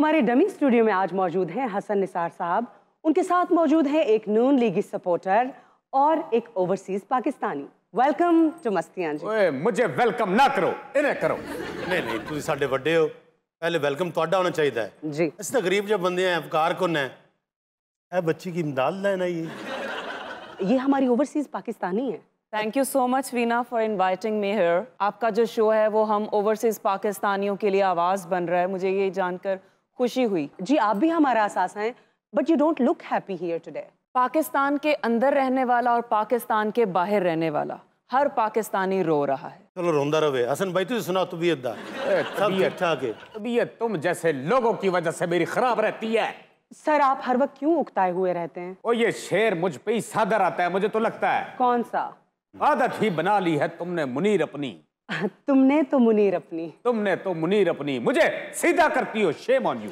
हमारे dummy studio में आज मौजूद हैं हसन निसार साहब उनके साथ मौजूद हैं एक नून लीगी सपोर्टर और एक ओवरसीज पाकिस्तानी वेलकम टू मस्तियां जी ओए मुझे वेलकम ना करो इन्हें करो नहीं नहीं ਤੁਸੀਂ साडे ਵੱਡੇ हो पहले वेलकम तोड़ा होना चाहिए ਹੈ ਜੀ ਅਸੀਂ ਤਾਂ ਗਰੀਬ ਜਿਹੇ ਬੰਦੇ ਆਂ ਅਫਕਾਰ ਕੋ ਨਾ ਇਹ ਬੱਚੀ ਕੀ ਇਮਦਾਦ ਲੈਣਾ ये हमारी ओवरसीज पाकिस्तानी है thank you so much Veena for inviting me here आपका जो शो है वो हम ओवरसीज पाकिस्तानियों के लिए आवाज़ बन रहा है मुझे ये जानकर खुशी हुई जी आप भी हमारा एहसास हैं but you don't look happy here today Pakistan के अंदर रहने वाला और पाकिस्तान के बाहर रहने वाला हर पाकिस्तानी रो रहा है चलो रोंदा रहे हसन भाई तुझे सुना तबीयत दा सब ठीक ठाक है तबीयत तुम जैसे लोगों की वजह से मेरी खराब रहती है सर आप हर वक्त क्यों उकताए हुए रहते हैं ओ ये शेर मुझ पे ही सादर आता है मुझे तो लगता है कौन सा आदत ही बना ली है तुमने मुनीर अपनी तुमने तो मुनीर अपनी तुमने तो मुनीर अपनी मुझे सीधा करती हो शेम ऑन यू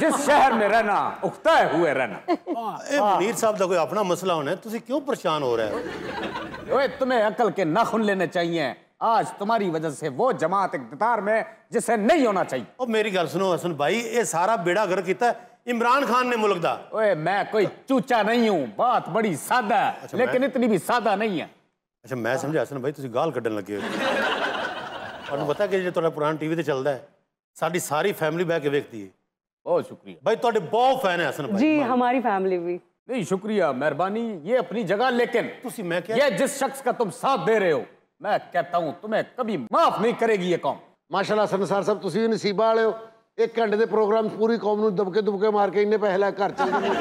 जिस शहर में रहना उगता है हुए रहना हाँ, ए, हाँ। मुनीर साहब का कोई अपना मसला होना है तुम क्यों परेशान हो रहे हो ओए तुम्हें अकल के नाखून लेने चाहिए आज तुम्हारी वजह से वो जमात इकतदार में जिसे नहीं होना चाहिए ओ, मेरी गल सुनो हसन भाई ये सारा बेड़ा घर किया इमरान खान ने मुल्क दा ओए मैं कोई चूचा नहीं हूँ बात बड़ी सादा अच्छा, लेकिन इतनी भी सादा नहीं है ਅੱਛਾ ਮੈਂ ਸਮਝਿਆ ਹਸਨ ਭਾਈ ਤੁਸੀਂ ਗਾਲ ਕੱਢਣ ਲੱਗੇ ਹੋ ਤੁਹਾਨੂੰ ਪਤਾ ਕਿ ਜੇ ਤੁਹਾਡਾ ਪੁਰਾਣਾ ਟੀਵੀ ਤੇ ਚੱਲਦਾ ਹੈ ਸਾਡੀ ਸਾਰੀ ਫੈਮਿਲੀ ਬਹਿ ਕੇ ਵੇਖਦੀ ਹੈ बहुत शुक्रिया भाई थोड़े तो बहुत फैन है हसन भाई जी हमारी फैमिली भी नहीं शुक्रिया मेहरबानी ये अपनी जगह लेकिन तुसी मैं क्या ये जिस शख्स का तुम साथ दे रहे हो मैं कहता हूँ तुम्हें कभी माफ नहीं करेगी ये कौम माशाल्लाह सरनसार साहब तुसी नसीबा वाले हो एक घंटे के प्रोग्राम पूरी कौम को दबके दुबके मार के इन्ने पैसे ला घर चले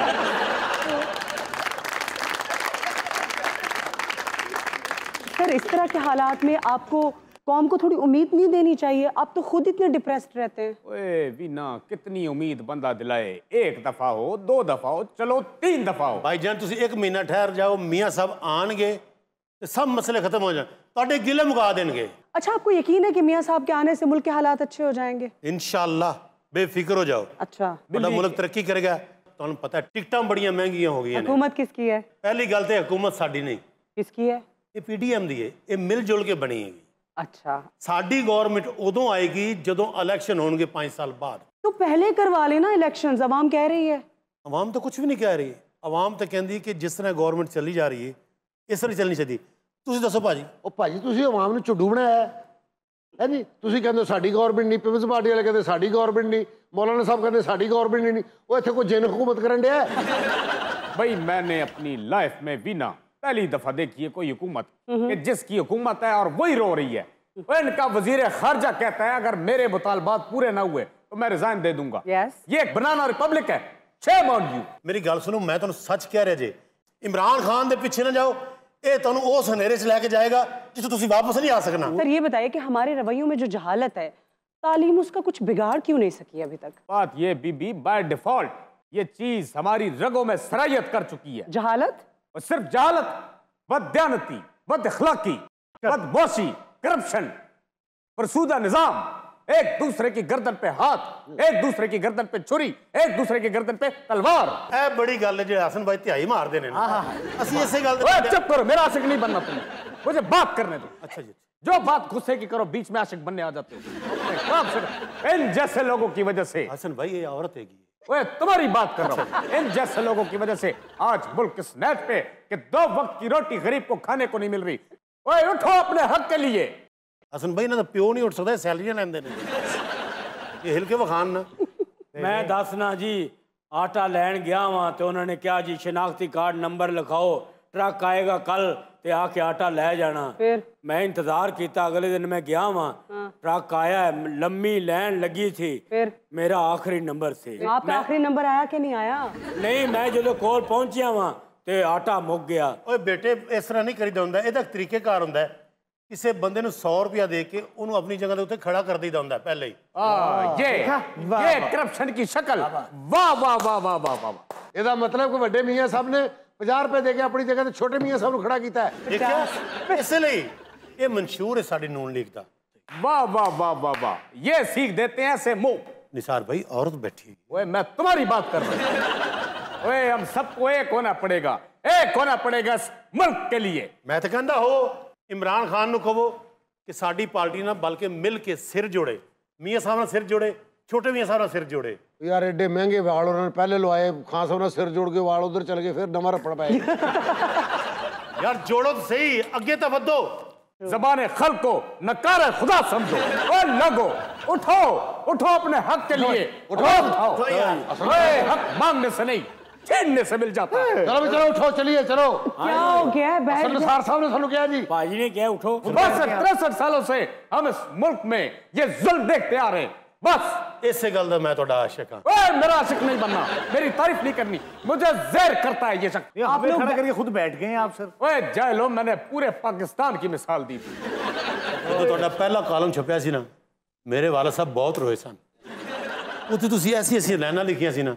सर इस तरह के हालात में आपको कौम को थोड़ी उम्मीद नहीं देनी चाहिए आप तो खुद इतने डिप्रेस्ड रहते हैं ओए वीना कितनी उम्मीद बंदा दिलाए एक दफा हो दो दफा हो चलो तीन दफा हो भाई जान तुम एक महीना ठहर जाओ मियाँ आन गए सब मसले खत्म हो जाए गिले मुका देंगे अच्छा आपको यकीन है कि मियाँ साहब के आने से मुल्क के हालात अच्छे हो जाएंगे इनशाला बेफिक्र हो जाओ अच्छा बड़ा मुल्क तरक्की करेगा तो पता है टिकटा बड़िया महंगी हो गई हुकूमत किसकी है पहली गल तो हुकूमत साड़ी नहीं किसकी है ਇਹ ਪੀਡੀਐਮ ਦੀ ਹੈ ਇਹ ਮਿਲ ਜੁਲ ਕੇ ਬਣੀ ਹੈ ਅੱਛਾ ਸਾਡੀ ਗਵਰਨਮੈਂਟ ਉਦੋਂ ਆਏਗੀ ਜਦੋਂ ਇਲੈਕਸ਼ਨ ਹੋਣਗੇ 5 ਸਾਲ ਬਾਅਦ ਤੂੰ ਪਹਿਲੇ ਕਰਵਾ ਲੈਣਾ ਇਲੈਕਸ਼ਨਸ ਆਵਾਮ ਕਹਿ ਰਹੀ ਹੈ ਆਵਾਮ ਤਾਂ ਕੁਝ ਵੀ ਨਹੀਂ ਕਹਿ ਰਹੀ ਆਵਾਮ ਤਾਂ ਕਹਿੰਦੀ ਕਿ ਜਿਸ ਤਰ੍ਹਾਂ ਗਵਰਨਮੈਂਟ ਚੱਲੀ ਜਾ ਰਹੀ ਹੈ ਇਸ ਤਰ੍ਹਾਂ ਚੱਲਣੀ ਚਾਹੀਦੀ ਤੁਸੀਂ ਦੱਸੋ ਭਾਜੀ ਉਹ ਭਾਜੀ ਤੁਸੀਂ ਆਵਾਮ ਨੂੰ ਝੁੱਡੂ ਬਣਾਇਆ ਹੈ ਜੀ ਤੁਸੀਂ ਕਹਿੰਦੇ ਸਾਡੀ ਗਵਰਨਮੈਂਟ ਨਹੀਂ ਪੀਪਲਸ ਪਾਰਟੀ ਵਾਲੇ ਕਹਿੰਦੇ ਸਾਡੀ ਗਵਰਨਮੈਂਟ ਨਹੀਂ ਮੌਲਾਨਾ ਸਾਹਿਬ ਕਹਿੰਦੇ ਸਾਡੀ ਗਵਰਨਮੈਂਟ ਨਹੀਂ ਉਹ ਇੱਥੇ ਕੋਈ ਜਨ ਹਕੂਮਤ ਕਰਨ ਡਿਆ ਭਾਈ ਮੈਨੇ ਆਪਣੀ ਲਾਈਫ ਮੇ ਵੀ ਨਾ पहली दफा देखिए कोई हुकूमत हम्म। जिसकी हुकूमत है और वही रो रही है और इनका वजीर खारजा कहता है अगर मेरे मुतालबात पूरे ना हुए तो मैं रिजाइन दे दूंगा yes. ये एक बनाना रिपब्लिक है छह मॉन्ड्यू मेरी गल सुनो मैं तुम सच कह रहा जे इमरान खान के पिछे ना जाओ ये लैके जाएगा जिसे वापस नहीं आ सकना सर ये बताइए कि हमारे रवैयों में जो जहालत है तालीम उसका कुछ बिगाड़ क्यों नहीं सकी अभी तक बात ये बीबी बाय डिफॉल्ट ये चीज हमारी रगों में सराहियत कर चुकी है जहालत और सिर्फ जालत बद दयानती बद अखलाकी बद करप्शन और सूदा निज़ाम एक दूसरे की गर्दन पे हाथ एक दूसरे की गर्दन पे छुरी एक दूसरे की गर्दन पे तलवार ए बड़ी गल है जे हसन भाई तिहाई मार देने हां हाँ, हाँ। गल ओए चुप करो मेरा आशिक नहीं बनना तुम मुझे बात करने दो अच्छा जी जो बात गुस्से की करो बीच में आशिक बनने आ जाते हो इन जैसे लोगों की वजह से हसन भाई ये औरत है वो तुम्हारी बात कर रहा हूँ अच्छा। इन जैसे लोगों की वजह से आज मुल्क इस नेट पे कि दो वक्त की रोटी गरीब को खाने को नहीं मिल रही ओए उठो अपने हक के लिए हसन भाई ना तो प्यो नहीं उठ सकता सैलरी लेंदे ने ये हिलके के वखान ना मैं दस ना जी आटा लैन गया वहां तो उन्होंने क्या जी शनाख्ती कार्ड नंबर लिखाओ ट्रक आएगा कल ते आके आटा ले जाना ਜਾਣਾ ਮੈਂ ਇੰਤਜ਼ਾਰ ਕੀਤਾ ਅਗਲੇ ਦਿਨ ਮੈਂ ਗਿਆ ਵਾਂ ਟਰੱਕ ਆਇਆ ਲੰਮੀ ਲਾਈਨ ਲੱਗੀ ਸੀ ਫਿਰ ਮੇਰਾ ਆਖਰੀ ਨੰਬਰ ਸੀ ਆਪ ਆਖਰੀ ਨੰਬਰ ਆਇਆ ਕਿ ਨਹੀਂ ਆਇਆ ਨਹੀਂ ਮੈਂ ਜਦੋਂ ਕੋਲ ਪਹੁੰਚਿਆ ਵਾਂ ਤੇ ਆਟਾ ਮੁੱਕ ਗਿਆ ਓਏ ਬੇਟੇ ਇਸ ਤਰ੍ਹਾਂ ਨਹੀਂ ਕਰੀਦਾ ਹੁੰਦਾ ਇਹਦਾ ਤਰੀਕੇਕਾਰ ਹੁੰਦਾ ਹੈ। ਕਿਸੇ ਬੰਦੇ ਨੂੰ 100 ਰੁਪਇਆ ਦੇ ਕੇ ਉਹਨੂੰ ਆਪਣੀ ਜਗ੍ਹਾ ਦੇ ਉੱਤੇ ਖੜਾ ਕਰ ਦਈਦਾ ਹੁੰਦਾ ਪਹਿਲੇ ਹੀ ਆ, ਜੇ ਇਹ करप्शन की ਸ਼ਕਲ ਵਾ ਵਾ ਵਾ ਵਾ ਵਾ ਵਾ ਇਹਦਾ ਮਤਲਬ ਕੋ ਵੱਡੇ ਮੀਆਂ ਸਭ ਨੇ 50 ਰੁਪਏ ਦੇ ਕੇ ਆਪਣੀ ਜਗ੍ਹਾ ਤੇ ਛੋਟੇ ਮੀਆਂ ਸਭ ਨੂੰ ਖੜਾ ਕੀਤਾ ਹੈ ਦੇਖਿਆ ਇਸੇ ਲਈ ਇਹ ਮਨਸ਼ੂਰ ਹੈ ਸਾਡੀ ਨੂਨ ਲੀਗ ਦਾ वाह वाह वाह वाह वाह ये सीख देते हैं ऐसे मुंह निसार भाई औरत बैठी ओए मैं तुम्हारी बात कर रहा हूँ ओए हम सबको एक होना पड़ेगा एक होना पड़ेगा इस मुल्क के लिए मैं तो कहना हो इमरान खान नु कहो कि साड़ी पार्टी ना बल्कि मिल के सिर जोड़े मियाँ साहब सिर जोड़े छोटे मियां साहब सिर जोड़े यार एडे महंगे वाल उन्होंने पहले लुआए खान साहब सिर जोड़ के वाल उधर चल गए फिर नवा रपड़ पाए यार जोड़ो तो सही अगे तो बदो तो- जबान खल को नकार खुदा समझो और लगो उठो उठो अपने हक के लिए उठो उठाओ तो हक मांगने से नहीं छेड़ने से मिल जाता है चलो चलो उठो चलिए चलो हाँ क्या हो गया है बैठ सार साहब ने सुनो क्या जी भाई ने क्या उठो बासठ तिरसठ सालों से हम इस मुल्क में ये जुल्म देखते आ रहे बस इस गल का मैं थोड़ा आशिक हाँ मेरा आशक नहीं बनना मेरी तारीफ नहीं करनी मुझे जहर करता है ये शख्स आप लोग खड़ा करके खुद बैठ गए आप सर ओए जाए लो मैंने पूरे पाकिस्तान की मिसाल दी तो ਤੁਹਾਡਾ ਪਹਿਲਾ ਕਾਲਮ ਛਪਿਆ ਸੀ ਨਾ ਮੇਰੇ ਵਾਲਾ ਸਾਹਿਬ ਬਹੁਤ ਰੋਏ ਸਨ ਉੱਥੇ ਤੁਸੀਂ ਐਸੀ ਐਸੀ ਲਾਈਨਾਂ ਲਿਖੀਆਂ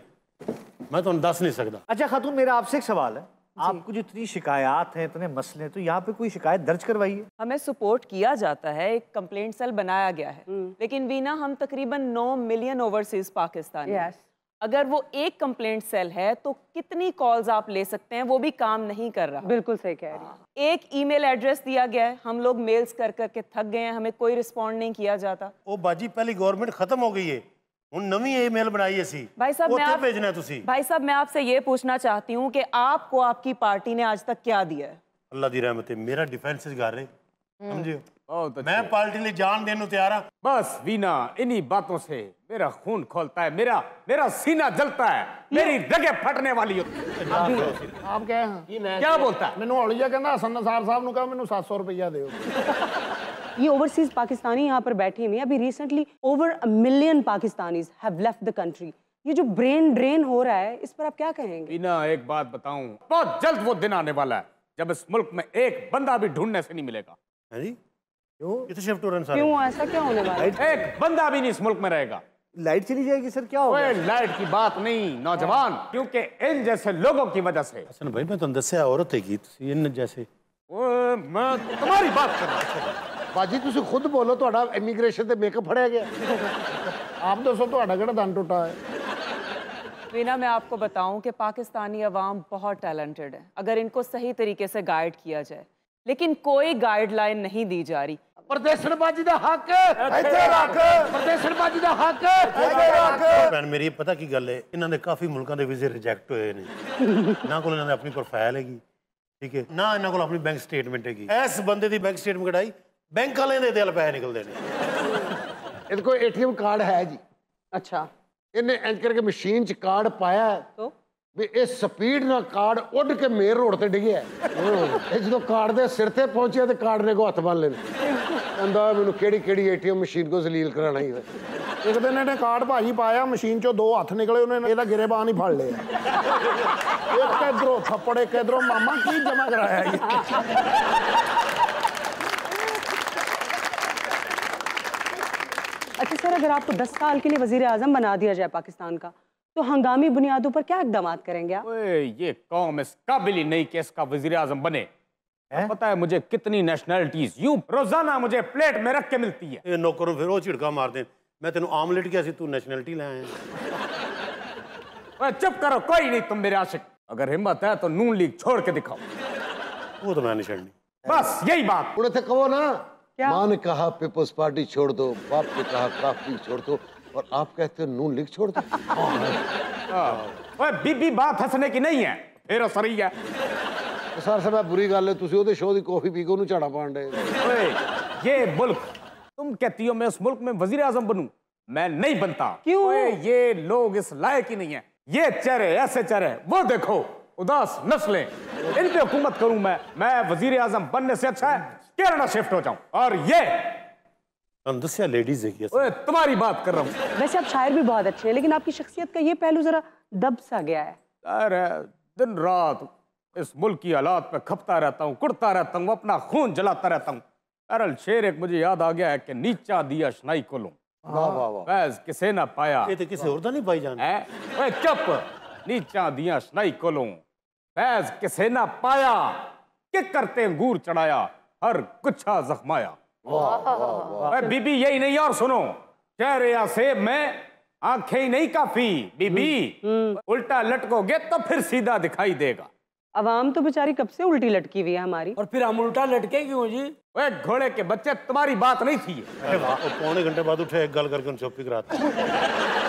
मैं तुम तो दस नहीं सकता अच्छा खातून मेरा आपसे एक सवाल है आपको जितनी शिकायत है इतने मसले तो यहाँ पे कोई शिकायत दर्ज करवाइए हमें सपोर्ट किया जाता है एक कम्प्लेट सेल बनाया गया है हम्म। लेकिन वीना हम तकरीबन नौ मिलियन ओवरसीज पाकिस्तान अगर वो एक कंप्लेंट सेल है तो कितनी कॉल्स आप ले सकते हैं वो भी काम नहीं कर रहा बिल्कुल सही कह रही हाँ। एक ईमेल एड्रेस दिया गया है हम लोग मेल्स कर करके थक गए हैं हमें कोई रिस्पॉन्ड नहीं किया जाता ओ बाजी पहली गवर्नमेंट खत्म हो गई है ਹੁਣ बनाई है सी भाई साहब मैं आप भेजना है तुसी भाई साहब मैं आपसे ये पूछना चाहती ਹੂੰ कि आपको आपकी पार्टी ने आज तक क्या दिया है अल्लाह दी रहमत है मेरा डिफेंस इज गारे ਰਹੇ हो बहुत अच्छा। मैं पार्टी लिए जान देने तैयार हूं हाँ। बस वीना इन्हीं बातों से मेरा खून खोलता है मेरा मेरा सीना जलता है मेरी रगे फटने वाली होती आप क्या हाँ। क्या बोलता है मैं हौली कहना हसन साहब ने कहा मैं सात सौ रुपया दे ये ओवरसीज पाकिस्तानी यहाँ पर बैठे हुए अभी recently over a million Pakistani have left the country ये जो ब्रेन ड्रेन हो रहा है इस पर आप क्या कहेंगे बिना एक बात बताऊं बहुत जल्द वो दिन आने वाला है जब इस मुल्क में एक बंदा भी ढूंढने से नहीं मिलेगा हाँ क्यों तो क्यों ऐसा क्या होने वाला है एक बंदा भी नहीं इस मुल्क में रहेगा लाइट चली जाएगी सर क्या होगा लाइट की बात नहीं नौजवान हाँ। क्योंकि इन जैसे लोगों की वजह से भाई मैं तो दसिया औरत है गीत इन जैसे मैं तुम्हारी बात कर रहा हूँ ਭਾਜੀ ਤੁਸੀਂ ਖੁਦ ਬੋਲੋ ਤੁਹਾਡਾ ਇਮੀਗ੍ਰੇਸ਼ਨ ਤੇ ਮੇਕਅਪ ਫੜਿਆ ਗਿਆ ਆਪ ਦੱਸੋ ਤੁਹਾਡਾ ਕਿਹੜਾ ਦੰਦ ਟੁੱਟਾ ਹੈ वीना मैं आपको बताऊं कि पाकिस्तानी अवाम बहुत टैलेंटेड है अगर इनको सही तरीके से गाइड किया जाए लेकिन कोई गाइडलाइन नहीं दी जा रही ਪ੍ਰਦੇਸ਼ਣਬਾਜੀ ਦਾ ਹੱਕ ਇੱਥੇ ਰੱਖ ਪ੍ਰਦੇਸ਼ਣਬਾਜੀ ਦਾ ਹੱਕ ਇੱਥੇ ਰੱਖ ਭੈਣ ਮੇਰੀ ਪਤਾ ਕੀ ਗੱਲ ਹੈ ਇਹਨਾਂ ਦੇ ਕਾਫੀ ਮੁਲਕਾਂ ਦੇ ਵੀਜ਼ੇ ਰਿਜੈਕਟ ਹੋਏ ਨੇ ਨਾ ਕੋਲ ਇਹਨਾਂ ਨੇ ਆਪਣੀ ਪ੍ਰੋਫਾਈਲ ਹੈਗੀ ਠੀਕ ਹੈ ਨਾ ਇਹਨਾਂ ਕੋਲ ਆਪਣੀ ਬੈਂਕ ਸਟੇਟਮੈਂਟ ਹੈਗੀ ਇਸ ਬੰਦੇ ਦੀ ਬੈਂਕ ਸਟੇਟਮੈਂਟ ਕਢਾਈ बैंक वाले ने ਦਿਲ ਪੈਸੇ ਨਿਕਲਦੇ ਨੇ ਇਹਦੇ ਕੋਲ ਏਟੀਐਮ ਕਾਰਡ ਹੈ ਜੀ ਅੱਛਾ ਇਹਨੇ ਐਂਕਰ ਕੇ ਮਸ਼ੀਨ 'ਚ ਕਾਰਡ ਪਾਇਆ ਤੋ ਵੀ ਇਹ ਸਪੀਡ ਨਾਲ ਕਾਰਡ ਉੱਡ ਕੇ ਮੇਰ ਰੋਡ ਤੇ ਡਿੱਗਿਆ ਇਹ ਜਦੋਂ ਕਾਰਡ ਦੇ ਸਿਰ ਤੇ ਪਹੁੰਚਿਆ ਤੇ ਕਾਰਡ ਨੇ ਕੋ ਹੱਥ ਬੰਨ ਲੈਣੇ ਕਹਿੰਦਾ ਮੈਨੂੰ ਕਿਹੜੀ ਕਿਹੜੀ ਏਟੀਐਮ ਮਸ਼ੀਨ ਕੋ ਜ਼ਲੀਲ ਕਰਾਣਾ ਹੀ ਇੱਕ ਦਿਨ ਇਹਨੇ ਕਾਰਡ ਭਾਜੀ ਪਾਇਆ ਮਸ਼ੀਨ ਚੋਂ ਦੋ ਹੱਥ ਨਿਕਲੇ ਉਹਨੇ ਇਹਦਾ ਗਿਰੇਬਾਨ ਹੀ ਫੜ ਲਿਆ ਇੱਕ ਇਧਰੋਂ ਥੱਪੜੇ ਕਿਧਰੋਂ ਮਾਮਾ ਕੀ ਜਮਾ ਕਰਾਇਆ ਇਹ कि सर अगर आपको दस साल के लिए वजीर आजम बना दिया जाए पाकिस्तान का तो हंगामी बुनियादों पर क्या इकदाम करेंगे आप ये कौम इस काबिल ही नहीं कि इसका वजीर आजम बने पता है मुझे कितनी नेशनलिटीज यू रोजाना मुझे प्लेट में रख के मिलती है नौकरो फिर वो छिड़का मार दे मैं तेन आमलेट क्या तू नेशनलिटी लाए चुप करो कोई नहीं तुम मेरे आशिक अगर हिम्मत है तो नून लीग छोड़ के दिखाओ वो तो मैं नहीं छड़नी बस यही बात थे कहो ना क्या? माँ ने कहा पीपल्स पार्टी छोड़ दो बाप ने कहा काफ छोड़ दो और आप कहते हो नून लीग छोड़ दो ਓਏ ਬੀਬੀ ਬਾਤ ਹੱਸਣੇ ਕੀ ਨਹੀਂ ਹੈ ਫੇਰ ਸਰੀ ਹੈ ਸਰ बुरी गल है ਤੁਸੀਂ ਉਹਦੇ ਸ਼ੋਅ ਦੀ ਕਾਫੀ ਪੀ ਕੇ ਉਹਨੂੰ ਝਾੜਾ ये मुल्क तुम कहती हो मैं उस मुल्क में वजीर आजम बनू मैं नहीं बनता क्यों ये लोग इस लायक ही नहीं है ये चेहरे ऐसे चेहरे वो देखो उदास नस्लें इन पे हुकूमत करूं मैं मैं वजीर आजम बनने से अच्छा है केरला शिफ्ट हो जाऊं और ये अंदसिया लेडीज है ओए तुम्हारी बात कर रहा हूं वैसे आप शायर भी बहुत अच्छे हैं लेकिन आपकी शख्सियत का ये पहलू जरा दब सा गया है अरे दिन रात इस मुल्क की हालात पे खपता रहता हूँ कुड़ता रहता हूँ अपना खून जलाता रहता हूँ अरल शेर एक मुझे याद आ गया है कि नीचा दिया शनाई को लूँ फैज किसे ना पाया तो किसे और नहीं पाई जान चुप नीचा दिया शनाई को लूँ फैज किसे ना पाया कि करते अंगूर चढ़ाया हर गुच्छा जख्माया बीबी यही नहीं और सुनो चेहरे या सेब में आंखें ही नहीं काफी बीबी हम्म। उल्टा लटकोगे तो फिर सीधा दिखाई देगा आवाम तो बेचारी कब से उल्टी लटकी हुई है हमारी और फिर हम उल्टा लटके क्यों जी ओए घोड़े के बच्चे तुम्हारी बात नहीं थी पौने घंटे बाद उठे एक गल करके उनसे